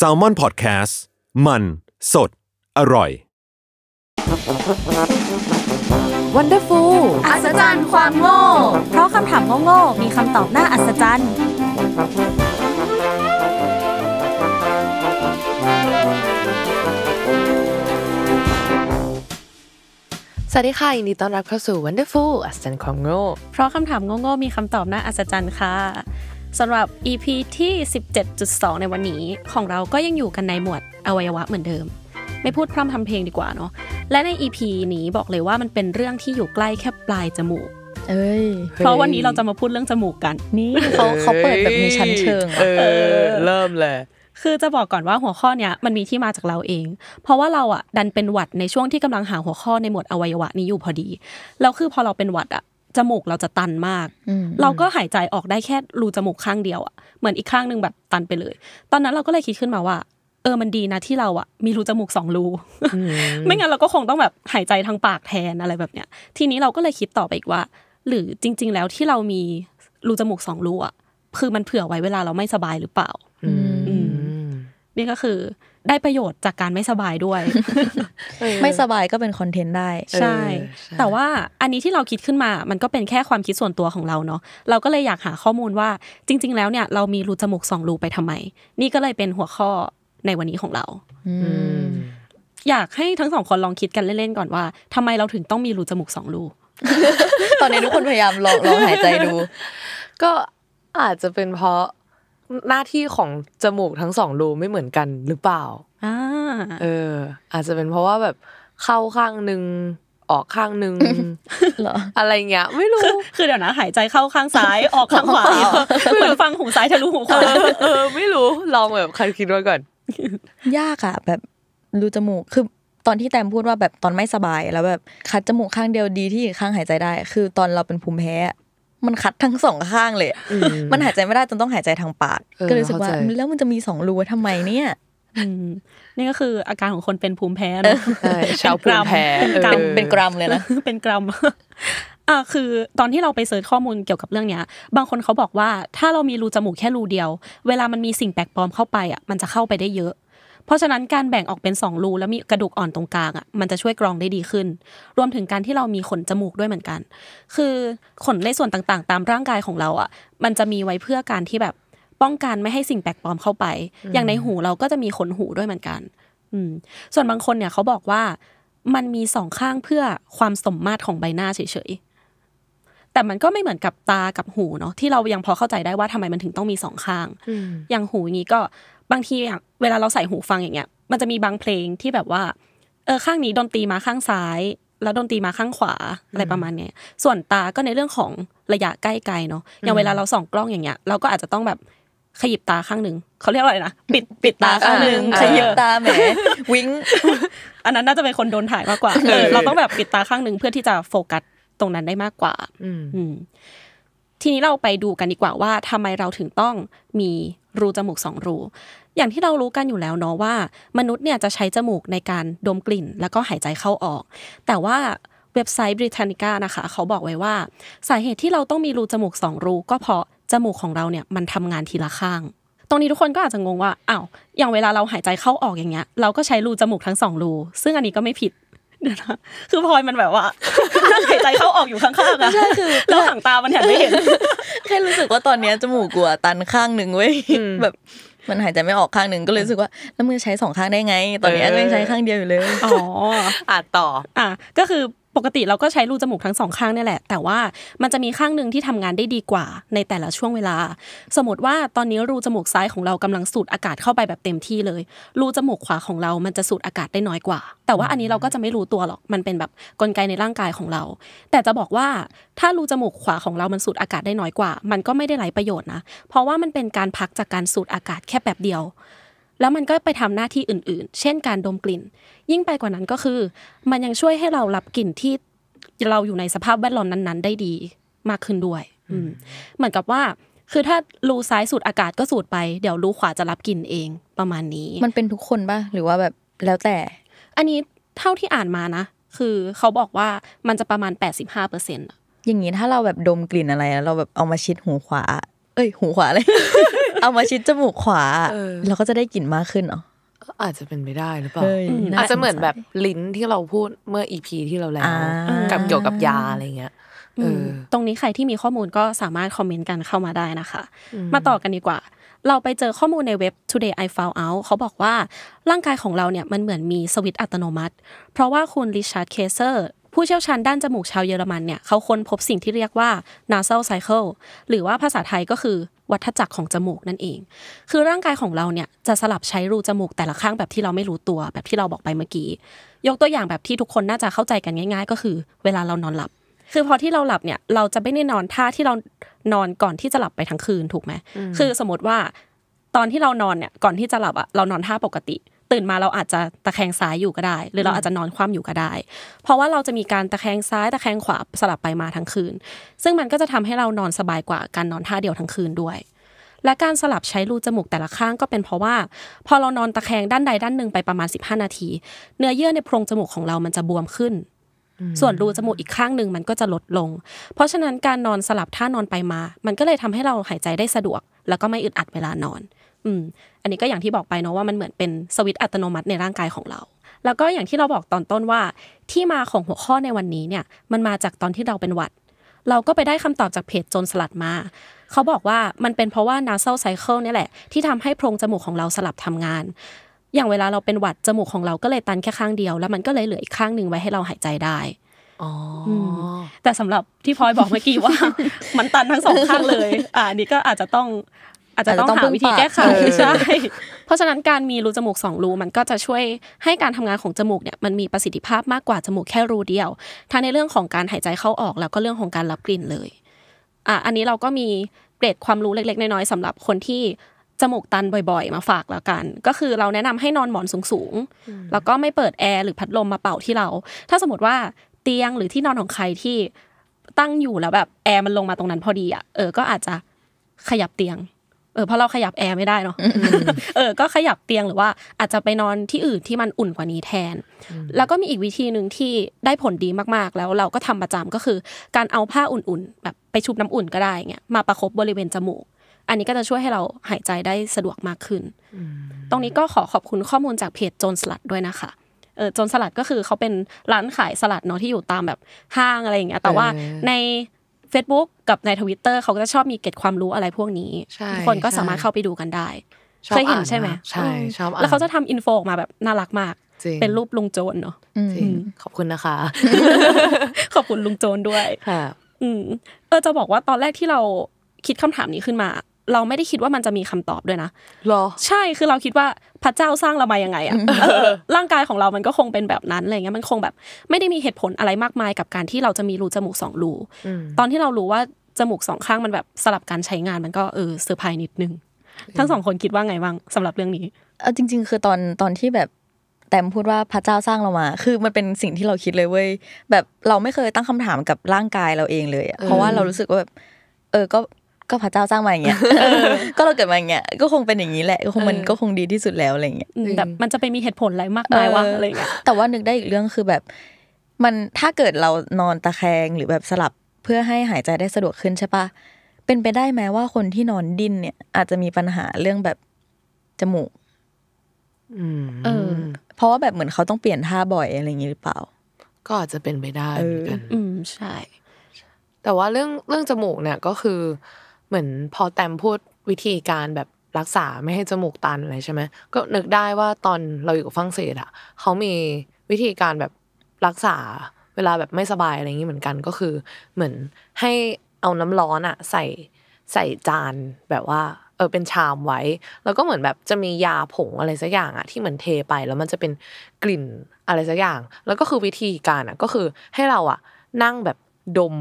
s a l ม o n PODCAST มัน สด อร่อย Wonderful อัศจรรย์ความโง่เพราะคำถามโง่ๆมีคำตอบน่าอัศจรรย์ สวัสดีค่ะยินดีต้อนรับเข้าสู่ Wonderful อัศจรรย์ความโง่เพราะคำถามโง่ๆมีคำตอบน่าอัศจรรย์ค่ะสำหรับ EP ที่17.2 ในวันนี้ของเราก็ยังอยู่กันในหมวดอวัยวะเหมือนเดิม ไม่พูดพร่ำทำเพลงดีกว่าเนาะและใน EP นี้บอกเลยว่ามันเป็นเรื่องที่อยู่ใกล้แค่ปลายจมูก เอ้ยเพราะวันนี้เราจะมาพูดเรื่องจมูกกัน นี่เขาเขาเปิดแบบมีชั้นเชิงเออเริ่มเลยคือจะบอกก่อนว่าหัวข้อเนี้ยมันมีที่มาจากเราเองเพราะว่าเราอ่ะดันเป็นหวัดในช่วงที่กำลังหาหัวข้อในหมวดอวัยวะนี้อยู่พอดีแล้วคือพอเราเป็นหวัดอ่ะจมูกเราจะตันมาก เราก็หายใจออกได้แค่ รูจมูกข้างเดียวอ่ะเหมือนอีกข้างนึงแบบตันไปเลย ตอนนั้นเราก็เลยคิดขึ้นมาว่า เออมันดีนะที่เราอ่ะ มีรูจมูกสองรู ไม่งั้นเราก็คงต้องแบบหายใจทางปากแทนอะไรแบบเนี้ย ทีนี้เราก็เลยคิดต่อไปอีกว่า หรือจริง ๆ แล้วที่เรามีรูจมูกสองรูอ่ะคือมันเผื่อไว้เวลาเราไม่สบายหรือเปล่า อืนี่ก็คือได้ประโยชน์จากการไม่สบายด้วย ไม่สบายก็เป็นคอนเทนต์ได้ ใช่ แต่ว่าอันนี้ที่เราคิดขึ้นมา มันก็เป็นแค่ความคิดส่วนตัวของเราเนาะ เราก็เลยอยากหาข้อมูลว่า จริง ๆ แล้วเนี่ยเรามีรูจมูกสองรูไปทำไม นี่ก็เลยเป็นหัวข้อในวันนี้ของเราอยากให้ทั้งสองคนลองคิดกันเล่นๆก่อนว่า ทำไมเราถึงต้องมีรูจมูกสองรูตอนนี้ทุกคนพยายามลองลองหายใจดู ก็อาจจะเป็นเพราะหน้าที่ของจมูกทั้งสองรูไม่เหมือนกันหรือเปล่าอเอออาจจะเป็นเพราะว่าแบบเข้าข้างหนึ่งออกข้างหนึ่งหรออะไรเงี้ยไม่รู้ คือเดี๋ยวนะหายใจเข้าข้างซ้ายออกข้างขวาเหมือนฟังหูซ้ายทะลุหูขวาเออไม่รู้ลองแบบใครคิดว่าก่อนยากอะแบบรูจมูกคือตอนที่แตมพูดว่าแบบตอนไม่สบาย แล้วแบบคัดจมูกข้างเดียวดีที่ข้างหายใจได้ คือตอนเราเป็นภูมิแพ้มันคัดทั้งสองข้างเลย มันหายใจไม่ได้จนต้องหายใจทางปาก ก็เลยรู้สึกว่าแล้วมันจะมีสองรูทำไมเนี่ยนี่ก็คืออาการของคนเป็นภูมิแพ้ชาวภูมิแพ้กรัมเป็นกรัมเลยนะ เป็นกรัมอ่าคือ ตอนที่เราไปเสิร์ชข้อมูลเกี่ยวกับเรื่องเนี้ย บางคนเขาบอกว่า ถ้าเรามีรูจมูกแค่รูเดียว เวลามันมีสิ่งแปลกปลอมเข้าไปอ่ะ มันจะเข้าไปได้เยอะเพราะฉะนั้นการแบ่งออกเป็น2รูแล้วมีกระดูกอ่อนตรงกลางอ่ะมันจะช่วยกรองได้ดีขึ้น รวมถึงการที่เรามีขนจมูกด้วยเหมือนกัน คือขนในส่วนต่างๆ ตามร่างกายของเราอ่ะมันจะมีไว้เพื่อการที่แบบป้องกันไม่ให้สิ่งแปลกปลอมเข้าไปอย่างในหูเราก็จะมีขนหูด้วยเหมือนกันอืมส่วนบางคนเนี่ยเขาบอกว่ามันมีสองข้างเพื่อความสมมาตรของใบหน้าเฉยๆแต่มันก็ไม่เหมือนกับตากับหูเนาะที่เรายังพอเข้าใจได้ว่าทำไมมันถึงต้องมีสองข้างอย่างหูอย่างนี้ก็บางทีอ่เวลาเราใส่หูฟังอย่างเงี้ย มันจะมีบางเพลงที่แบบว่า เออข้างนี้ดนตรีมาข้างซ้าย แล้วดนตรีมาข้างขวาอะไรประมาณ เนี้ยส่วนตาก็ในเรื่องของระยะใกล้ไกลเนาะอย่างเวลาเราส่องกล้องอย่างเงี้ย เราก็อาจจะต้องแบบขยิบตาข้างหนึ่งเขาเรียกว่าอะไรนะปิดปิดตาข้างหนึ่งขยิบตาแหมวิ้งอันนั้นน่าจะเป็นคนโดนถ่ายมากกว่าเราต้องแบบปิดตาข้างหนึ่งเพื่อที่จะโฟกัสตรงนั้นได้มากกว่า อืมทีนี้เราไปดูกันดีกว่าว่าทำไมเราถึงต้องมีรูจมูกสองรู อย่างที่เรารู้กันอยู่แล้วเนาะว่า มนุษย์เนี่ยจะใช้จมูกในการดมกลิ่น แล้วก็หายใจเข้าออก แต่ว่าเว็บไซต์ Britannica นะคะเขาบอกไว้ว่าสาเหตุที่เราต้องมีรูจมูกสองรูก็เพราะจมูกของเราเนี่ยมันทำงานทีละข้าง ตรงนี้ทุกคนก็อาจจะงงว่าอ้าวอย่างเวลาเราหายใจเข้าออกอย่างเงี้ยเราก็ใช้รูจมูกทั้งสองรูซึ่งอันนี้ก็ไม่ผิดเดี๋ยวนะคือพลอยมันแบบว่าหายใจเข้าออกอยู่ข้างๆอะใช่คือแล้วหางตามันเห็นไม่เห็นแค่รู้สึกว่าตอนนี้จมูกกลัวตันข้างหนึ่งเว้ยแบบมันหายใจไม่ออกข้างหนึ่งก็เลยรู้สึกว่าแล้วมือใช้สองข้างได้ไง ตอนนี้ยังใช้ข้างเดียวอยู่เลย อ๋ออ่ะต่ออ่ะก็คือปกติเราก็ใช้รูจมูกทั้งสองข้างนี่แหละ แต่ว่ามันจะมีข้างหนึ่งที่ทำงานได้ดีกว่า ในแต่ละช่วงเวลา สมมติว่าตอนนี้รูจมูกซ้ายของเรากำลังสูดอากาศเข้าไปแบบเต็มที่เลย รูจมูกขวาของเรา มันจะสูดอากาศได้น้อยกว่า แต่ว่าอันนี้เราก็จะไม่รู้ตัวหรอก มันเป็นแบบกลไกในร่างกายของเรา แต่จะบอกว่าถ้ารูจมูกขวาของเรามันสูดอากาศได้น้อยกว่า มันก็ไม่ได้ไหลประโยชน์นะ เพราะว่ามันเป็นการพักจากการสูดอากาศแค่แบบเดียวแล้วมันก็ไปทำหน้าที่อื่นๆ เช่น การดมกลิ่น ยิ่งไปกว่านั้นก็คือ มันยังช่วยให้เรารับกลิ่นที่เราอยู่ในสภาพแวดล้อมนั้นๆ ได้ดีมากขึ้นด้วยเหมือนกับว่า คือถ้ารูซ้ายสูดอากาศก็สูดไปเดี๋ยวรูขวาจะรับกลิ่นเองประมาณนี้ มันเป็นทุกคนป่ะหรือว่าแบบแล้วแต่ อันนี้เท่าที่อ่านมานะ คือเขาบอกว่ามันจะประมาณ 85เปอร์เซ็นต์อย่างนี้ถ้าเราแบบดมกลิ่นอะไรแล้วเราแบบเอามาชิดหูขวา เอ้ย หูขวาเลยเอามาชิดจมูกขวาเราก็จะได้กลิ่นมากขึ้นเหรอ อาจจะเป็นไม่ได้หรือเปล่า อาจจะเหมือนแบบลิ้นที่เราพูดเมื่ออีพี ที่เราแล้วกับเกี่ยวกับยาอะไรเงี้ยตรงนี้ใครที่มีข้อมูลก็สามารถคอมเมนต์กันเข้ามาได้นะคะ มาต่อกันดีกว่า เราไปเจอข้อมูลในเว็บ today I found out เขาบอกว่าร่างกายของเราเนี่ยมันเหมือนมีสวิตช์อัตโนมัติ เพราะว่าคุณริชาร์ดเคเซอร์ผู้เชี่ยวชาญด้านจมูกชาวเยอรมันเนี่ยเขาค้นพบสิ่งที่เรียกว่า nasal cycle หรือว่าภาษาไทยก็คือ วัฏจักรของจมูกนั่นเอง คือร่างกายของเราเนี่ยจะสลับใช้รูจมูกแต่ละข้างแบบที่เราไม่รู้ตัว แบบที่เราบอกไปเมื่อกี้ ยกตัวอย่างแบบที่ทุกคนน่าจะเข้าใจกันง่าย ๆ ก็คือเวลาเรานอนหลับ คือพอที่เราหลับเนี่ยเราจะไม่ได้นอนท่าที่เรานอนก่อนที่จะหลับไปทั้งคืนถูกไหม คือสมมติว่าตอนที่เรานอนเนี่ยก่อนที่จะหลับอะเรานอนท่าปกติตื่นมาเราอาจจะตะแคงซ้ายอยู่ก็ได้ หรือเราอาจจะนอนคว่ำอยู่ก็ได้ เพราะว่าเราจะมีการตะแคงซ้ายตะแคงขวาสลับไปมาทั้งคืน ซึ่งมันก็จะทำให้เรานอนสบายกว่าการนอนท่าเดียวทั้งคืนด้วย และการสลับใช้รูจมูกแต่ละข้างก็เป็นเพราะว่า พอเรานอนตะแคงด้านใดด้านหนึ่งไปประมาณ15 นาที เนื้อเยื่อในโพรงจมูกของเรามันจะบวมขึ้น ส่วนรูจมูกอีกข้างหนึ่งมันก็จะลดลง เพราะฉะนั้นการนอนสลับท่านอนไปมา มันก็เลยทำให้เราหายใจได้สะดวก แล้วก็ไม่อึดอัดเวลานอนอืมอันนี้ก็อย่างที่บอกไปเนาะว่ามันเหมือนเป็นสวิตอัตโนมัติในร่างกายของเรา แล้วก็อย่างที่เราบอกตอนต้นว่า ที่มาของหัวข้อในวันนี้เนี่ยมันมาจากตอนที่เราเป็นหวัด เราก็ไปได้คำตอบจากเพจจนสลัดมาเขาบอกว่ามันเป็นเพราะว่านาเซลไซเคิลนี่แหละ ที่ทำให้โพรงจมูกของเราสลับทำงาน อย่างเวลาเราเป็นหวัดจมูกของเราก็เลยตันแค่ข้างเดียว แล้วมันก็เลยเหลืออีกข้างหนึ่งไว้ให้เราหายใจได้แต่สำหรับที่พลอยบอกเมื่อกี้ว่า มันตันทั้งสองข้างเลย อ่านี่ก็อาจจะต้องาจจะต้องหาวิธีแก้ไขใช่เพราะฉะนั้นการมีรูจมูกสองรูมันก็จะช่วยให้การทำงานของจมูกเนี่ยมันมีประสิทธิภาพมากกว่าจมูกแค่รูเดียว ทั้งในเรื่องของการหายใจเข้าออกแล้วก็เรื่องของการรับกลิ่นเลย อ่ะอันนี้เราก็มีเกรดความรู้เล็ก ๆ น้อยๆสำหรับคนที่จมูกตันบ่อย ๆ มาฝากแล้วกัน ก็คือเราแนะนำให้นอนหมอนสูงๆแล้วก็ไม่เปิดแอร์หรือพัดลมมาเป่าที่เรา ถ้าสมมติว่าเตียงหรือที่นอนของใครที่ตั้งอยู่แล้วแบบแอร์มันลงมาตรงนั้นพอดีอ่ะ เออก็อาจจะขยับเตียงเออเพราะเราขยับแอร์ไม่ได้เนาะเออก็ขยับเตียงหรือว่า อาจจะไปนอนที่อื่นที่มันอุ่นกว่านี้แทน แล้วก็มีอีกวิธีหนึ่งที่ได้ผลดีมาก ๆ แล้ว เราก็ทำประจำก็คือ การเอาผ้าอุ่นๆแบบไปชุบน้ำอุ่นก็ได้เงี้ยมาประคบบริเวณจมูกอันนี้ก็จะช่วยให้เราหายใจได้สะดวกมากขึ้นตรงนี้ก็ขอขอบคุณข้อมูลจากเพจโจนสลัดด้วยนะคะ เออโจนสลัดก็คือเขาเป็นร้านขายสลัดเนาะที่อยู่ตามแบบห้างอะไรอย่างเงี้ยแต่ว่าใน Facebook กับในทวิตเตอร์เขาก็จะชอบมีเก็บความรู้อะไรพวกนี้ทุกคนก็สามารถเข้าไปดูกันได้ เคยเห็นใช่ไหมใช่ชอบแล้วเขาจะทำอินโฟออกมาแบบน่ารักมาก เป็นรูปลุงโจนเนาะขอบคุณนะคะ ขอบคุณลุงโจนด้วย ค่ะอืมเออจะบอกว่าตอนแรกที่เราคิดคำถามนี้ขึ้นมาเราไม่ได้คิดว่ามันจะมีคำตอบด้วยนะหรอ ใช่ คือเราคิดว่าพระเจ้าสร้างเรามายังไงอะร่างกายของเรา มันก็คงเป็นแบบนั้นอะไรเงี้ยมันคงแบบไม่ได้มีเหตุผลอะไรมากมายกับการที่เราจะมีรูจมูกสองรูตอนที่เรารู้ว่าจมูกสองข้างมันแบบสลับการใช้งานมันก็เออเซอร์ไพรส์นิดนึง ทั้งสองคนคิดว่าไงบ้างสำหรับเรื่องนี้เออจริง ๆ คือตอนตอนที่แบบ แต้มพูดว่าพระเจ้าสร้างเรามา คือมันเป็นสิ่งที่เราคิดเลยเว้ยแบบเราไม่เคยตั้งคำถามกับร่างกายเราเองเลย เพราะว่าเรารู้สึกว่าแบบ เออก็ก็พระเจ้าสร้างมาอย่างเงี้ยก็เราเกิดมาอย่างเงี้ย ก็คงเป็นอย่างนี้แหละก็คงมันก็คงดีที่สุดแล้วอะไรเงี้ยแบบมันจะไปมีเหตุผลอะไรมากมายว่าอะไรเงี้ย แต่ว่านึกได้อีกเรื่องคือแบบมันถ้าเกิดเรานอนตะแคงหรือแบบสลับเพื่อให้หายใจได้สะดวกขึ้นใช่ปะ เป็นไปได้ไหมว่าคนที่นอนดิ้นเนี่ย อาจจะมีปัญหาเรื่องแบบจมูกเออเพราะว่าแบบเหมือนเขาต้องเปลี่ยนท่าบ่อยอะไรอย่างนี้หรือเปล่า ก็อาจจะเป็นไปได้เหมือนกันอืมใช่ แต่ว่าเรื่องเรื่องจมูกเนี่ยก็คือเหมือนพอแตมพูดวิธีการแบบรักษาไม่ให้จมูกตันอะไรใช่ไหมก็นึกได้ว่าตอนเราอยู่ฝรั่งเศสอะเขามีวิธีการแบบรักษาเวลาแบบไม่สบายอะไรอย่างนี้เหมือนกันก็คือ เหมือนให้เอาน้ำร้อนอะใส่ใส่จานแบบว่าเออเป็นชามไว้ แล้วก็เหมือนแบบจะมียาผงอะไรสักอย่างอะที่เหมือนเทไปแล้วมันจะเป็นกลิ่นอะไรสักอย่าง แล้วก็คือวิธีการอะก็คือให้เราอะนั่งแบบดม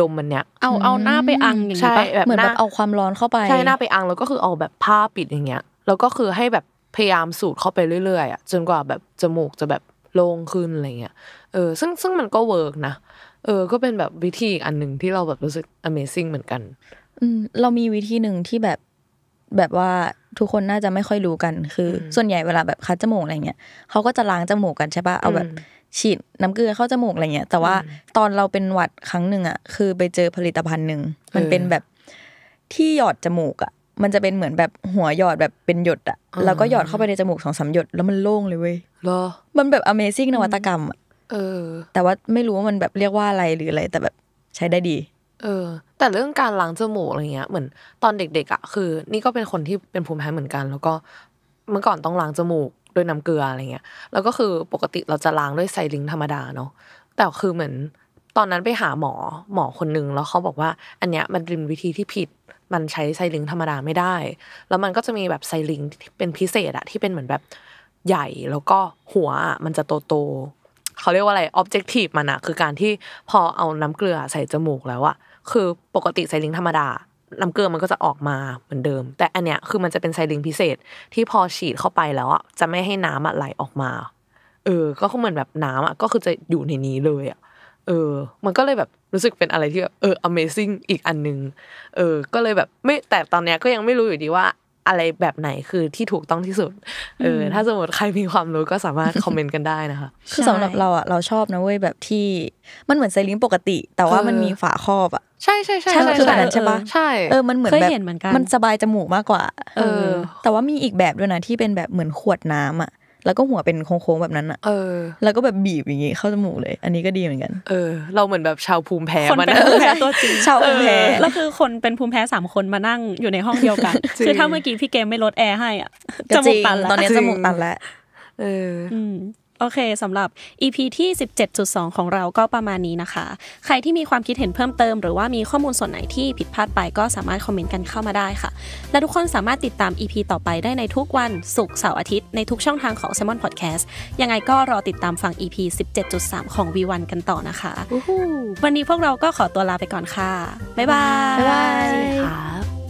ดมมันเนี้ยเอาเอาหน้าไปอังอย่างงี้ป่ะเหมือนแบบเอาความร้อนเข้าไป ใช่หน้าไปอังแล้วก็คือเอาแบบผ้าปิดอย่างเงี้ย แล้วก็คือให้แบบพยายามสูดเข้าไปเรื่อยๆอ่ะ จนกว่าแบบจมูกจะแบบโล่งขึ้นอะไรเงี้ย เออ ซึ่งซึ่งมันก็เวิร์กนะ เออก็เป็นแบบวิธีอันหนึ่งที่เราแบบรู้สึก Amazing เหมือนกัน อืมเรามีวิธีหนึ่งที่แบบแบบว่าทุกคนน่าจะไม่ค่อยรู้กัน คือ ส่วนใหญ่เวลาแบบคัดจมูกอะไรเงี้ยเขาก็จะล้างจมูกกันใช่ปะเอาแบบฉีดน้ำเกลือเข้าจมูกอะไรเงี้ย แต่ว่าตอนเราเป็นหวัดครั้งหนึ่งอ่ะคือไปเจอผลิตภัณฑ์หนึ่งมันเป็นแบบ ที่หยอดจมูกอ่ะมันจะเป็นเหมือนแบบหัวหยอดแบบเป็นหยดอ่ะแล้วก็หยอดเข้าไปในจมูกสองสามหยดแล้วมันโล่งเลยเว้ยรอ มันแบบ Amazing นวัตกรรมอ่ะเออ แต่ว่าไม่รู้ว่ามันแบบเรียกว่าอะไรหรืออะไรแต่แบบใช้ได้ดี เออ แต่เรื่องการล้างจมูกอะไรเงี้ย เหมือนตอนเด็กๆอ่ะคือ นี่ก็เป็นคนที่เป็นภูมิแพ้เหมือนกัน แล้วก็เมื่อก่อนต้องล้างจมูกด้วยน้าเกลืออะไรเงี้ย แล้วก็คือปกติเราจะล้างด้วยไซลิงธรรมดาเนาะ แต่คือเหมือนตอนนั้นไปหาหมอหมอคนนึง แล้วเขาบอกว่า อันเนี้ยมันเป็นวิธีที่ผิด มันใช้ไซลิงธรรมดาไม่ได้ แล้วมันก็จะมีแบบไซลิงเป็นพิเศษอะที่เป็นเหมือนแบบใหญ่แล้วก็หัวมันจะโตโตเขาเรียกว่าอะไรออบเจกตีฟมันอะคือการที่พอเอาน้ำเกลือใส่จมูกแล้วอะคือปกติไซลิงธรรมดาน้ำเกลือมันก็จะออกมาเหมือนเดิม แต่อันเนี้ยคือมันจะเป็นไซลิงพิเศษที่พอฉีดเข้าไปแล้วอ่ะจะไม่ให้น้ำอะไหลออกมา เออก็เหมือนแบบน้ำอ่ะก็คือจะอยู่ในนี้เลยอ่ะเออ มันก็เลยแบบรู้สึกเป็นอะไรที่แบบเออ amazing อีกอันนึง เออ ก็เลยแบบไม่แต่ตอนเนี้ยก็ยังไม่รู้อยู่ดีว่าอะไรแบบไหนคือที่ถูกต้องที่สุด เออ ถ้าสมมติใครมีความรู้ก็สามารถคอมเมนต์กันได้นะคะ คือสำหรับเราอ่ะเราชอบนะเว้ยแบบที่มันเหมือนไซลิงปกติ แต่ว่ามันมีฝาครอบอ่ะ ใช่ใช่ใช่ใช่่ใชแบบนั้นใช่ปะใช่เออมันเหมือนแบบ มันสบายจมูกมากกว่า เออ แต่ว่ามีอีกแบบด้วยนะ ที่เป็นแบบเหมือนขวดน้่ใอ่ะแล้วก็หัวเป็นโค้งๆแบบนั้นอ่ะเออแล้วก็แบบบีบอย่างงี้เข้าจมูกเลย อันนี้ก็ดีเหมือนกัน เออ เราเหมือนแบบชาวภูมิแพ้นมาเป็นภูมิแพ้ตัวจริง ชาวภูมิแพ้แล้วคือคนเป็นภูมิแพ้สามคนมานั่งอยู่ในห้องเดียวกัน คือถ้าเมื่อกี้พี่เกมไม่ลดแอร์ให้อ่ะจมูมกตันแล้วตอนนี้จมูกตันแล้ว เออ อืมโอเค สำหรับ EP ที่ 17.2 ของเราก็ประมาณนี้นะคะ ใครที่มีความคิดเห็นเพิ่มเติมหรือว่ามีข้อมูลส่วนไหนที่ผิดพลาดไปก็สามารถคอมเมนต์กันเข้ามาได้ค่ะ และทุกคนสามารถติดตาม EP ต่อไปได้ในทุกวันศุกร์เสาร์อาทิตย์ในทุกช่องทางของ s ซ m o n Podcast ยังไงก็รอติดตามฟัง EP 17.3 ของ V1 กันต่อนะคะวันนี้พวกเราก็ขอตัวลาไปก่อนค่ะ บ๊ายบายบ๊ายบายค่ะ